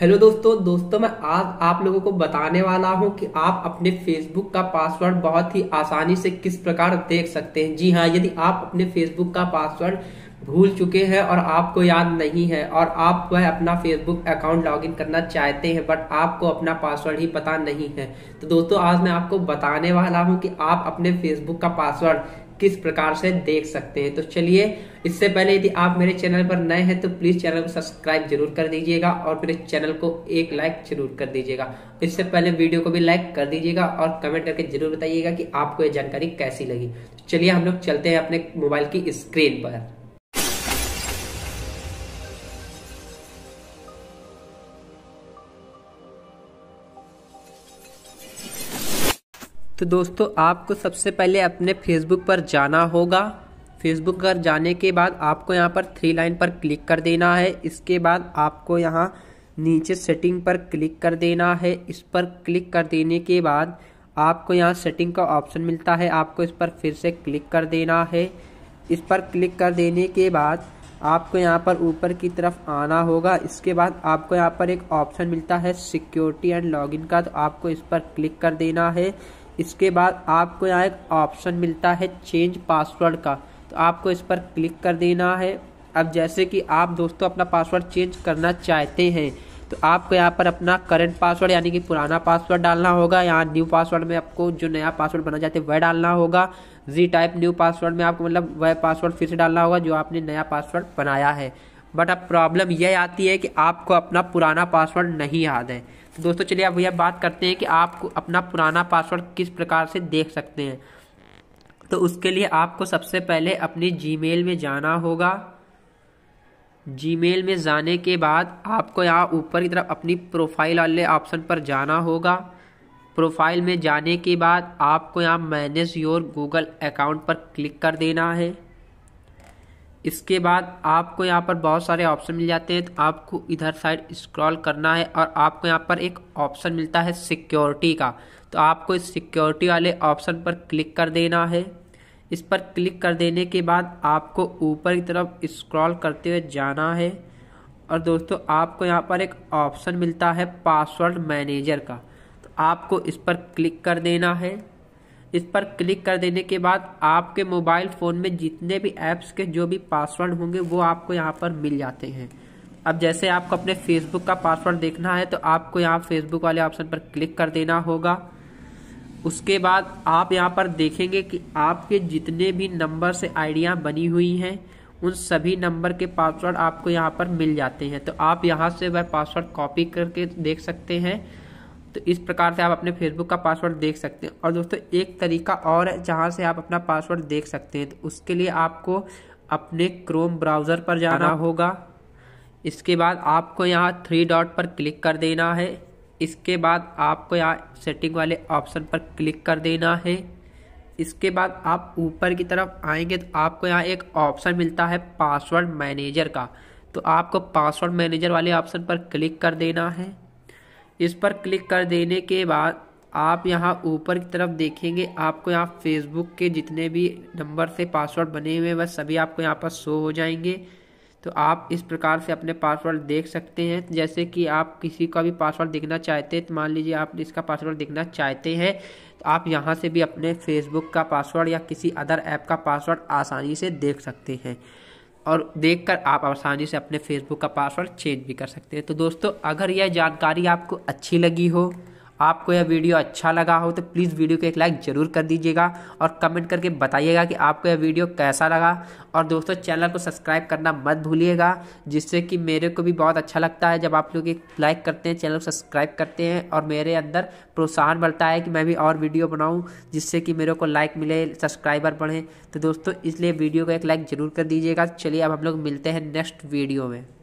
hello दोस्तों दोस्तों मैं आज आप लोगों को बताने वाला हूं कि आप अपने फेसबुक का पासवर्ड बहुत ही आसानी से किस प्रकार देख सकते हैं जी हाँ यदि आप अपने फेसबुक का पासवर्ड भूल चुके हैं और आपको याद नहीं है और आप वह अपना फेसबुक अकाउंट लॉगिन करना चाहते हैं बट आपको अपना पासवर्ड ही पता नहीं है तो दोस्तों आज मैं आपको बताने वाला हूं कि आप अपने फेसबुक का पासवर्ड किस प्रकार से देख सकते हैं तो चलिए इससे पहले यदि आप मेरे चैनल पर नए हैं तो प्लीज चैनल को सब्सक्राइब जरूर कर दीजिएगा और मेरे चैनल को एक लाइक जरूर कर दीजिएगा इससे पहले वीडियो को भी लाइक कर दीजिएगा और कमेंट करके जरूर बताइएगा कि आपको यह जानकारी कैसी लगी चलिए हम लोग चलते हैं अपने मोबाइल की स्क्रीन पर तो दोस्तों आपको सबसे पहले अपने फेसबुक पर जाना होगा फेसबुक पर जाने के बाद आपको यहाँ पर थ्री लाइन पर क्लिक कर देना है इसके बाद आपको यहाँ नीचे सेटिंग पर क्लिक कर देना है इस पर क्लिक कर देने के बाद आपको यहाँ सेटिंग का ऑप्शन मिलता है आपको इस पर फिर से क्लिक कर देना है इस पर क्लिक कर देने के बाद आपको यहाँ पर ऊपर की तरफ आना होगा इसके बाद आपको यहाँ पर एक ऑप्शन मिलता है सिक्योरिटी एंड लॉगिन का तो आपको इस पर क्लिक कर देना है इसके बाद आपको यहाँ एक ऑप्शन मिलता है चेंज पासवर्ड का तो आपको इस पर क्लिक कर देना है अब जैसे कि आप दोस्तों अपना पासवर्ड चेंज करना चाहते हैं तो आपको यहाँ पर अपना करंट पासवर्ड यानी कि पुराना पासवर्ड डालना होगा यहाँ न्यू पासवर्ड में आपको जो नया पासवर्ड बना चाहते हैं वह डालना होगा जी टाइप न्यू पासवर्ड में आपको मतलब वह पासवर्ड फिर से डालना होगा जो आपने नया पासवर्ड बनाया है बट अब प्रॉब्लम यह आती है कि आपको अपना पुराना पासवर्ड नहीं याद है तो दोस्तों चलिए अब यह बात करते हैं कि आप अपना पुराना पासवर्ड किस प्रकार से देख सकते हैं तो उसके लिए आपको सबसे पहले अपनी जी में जाना होगा जी में जाने के बाद आपको यहाँ ऊपर की तरफ अपनी प्रोफाइल वाले ऑप्शन पर जाना होगा प्रोफाइल में जाने के बाद आपको यहाँ मैनेज योर गूगल अकाउंट पर क्लिक कर देना है इसके बाद आपको यहाँ पर बहुत सारे ऑप्शन मिल जाते हैं तो आपको इधर साइड स्क्रॉल करना है और आपको यहाँ पर एक ऑप्शन मिलता है सिक्योरिटी का तो आपको इस सिक्योरिटी वाले ऑप्शन पर क्लिक कर देना है इस पर क्लिक कर देने के बाद आपको ऊपर की तरफ स्क्रॉल करते हुए जाना है और दोस्तों आपको यहाँ पर एक ऑप्शन मिलता है पासवर्ड मैनेजर का तो आपको इस पर क्लिक कर देना है इस पर क्लिक कर देने के बाद आपके मोबाइल फ़ोन में जितने भी ऐप्स के जो भी पासवर्ड होंगे वो आपको यहाँ पर मिल जाते हैं अब जैसे आपको अपने फेसबुक का पासवर्ड देखना है तो आपको यहाँ फेसबुक वाले ऑप्शन पर क्लिक कर देना होगा उसके बाद आप यहाँ पर देखेंगे कि आपके जितने भी नंबर से आइडियाँ बनी हुई हैं उन सभी नंबर के पासवर्ड आपको यहाँ पर मिल जाते हैं तो आप यहाँ से वह पासवर्ड कॉपी करके देख सकते हैं तो इस प्रकार से आप अपने फेसबुक का पासवर्ड देख सकते हैं और दोस्तों एक तरीका और है जहाँ से आप अपना पासवर्ड देख सकते हैं तो उसके लिए आपको अपने क्रोम ब्राउज़र पर जाना होगा इसके बाद आपको यहाँ थ्री डॉट पर क्लिक कर देना है इसके बाद आपको यहाँ सेटिंग वाले ऑप्शन पर क्लिक कर देना है इसके बाद आप ऊपर की तरफ आएंगे तो आपको यहाँ एक ऑप्शन मिलता है पासवर्ड मैनेजर का तो आपको पासवर्ड मैनेजर वाले ऑप्शन पर क्लिक कर देना है इस पर क्लिक कर देने के बाद आप यहाँ ऊपर की तरफ देखेंगे आपको यहाँ फेसबुक के जितने भी नंबर से पासवर्ड बने हुए हैं वह सभी आपको यहाँ पर शो हो जाएंगे तो आप इस प्रकार से अपने पासवर्ड देख सकते हैं जैसे कि आप किसी का भी पासवर्ड देखना चाहते हैं तो मान लीजिए आप इसका पासवर्ड देखना चाहते हैं तो आप यहाँ से भी अपने फेसबुक का पासवर्ड या किसी अदर ऐप का पासवर्ड आसानी से देख सकते हैं और देख कर आप आसानी से अपने फेसबुक का पासवर्ड चेंज भी कर सकते हैं तो दोस्तों अगर यह जानकारी आपको अच्छी लगी हो आपको यह वीडियो अच्छा लगा हो तो प्लीज़ वीडियो को एक लाइक ज़रूर कर दीजिएगा और कमेंट करके बताइएगा कि आपको यह वीडियो कैसा लगा और दोस्तों चैनल को सब्सक्राइब करना मत भूलिएगा जिससे कि मेरे को भी बहुत अच्छा लगता है जब आप लोग एक लाइक करते हैं चैनल को सब्सक्राइब करते हैं और मेरे अंदर प्रोत्साहन बढ़ता है कि मैं भी और वीडियो बनाऊँ जिससे कि मेरे को लाइक मिले सब्सक्राइबर बढ़ें तो दोस्तों इसलिए वीडियो को एक लाइक ज़रूर कर दीजिएगा चलिए अब हम लोग मिलते हैं नेक्स्ट वीडियो में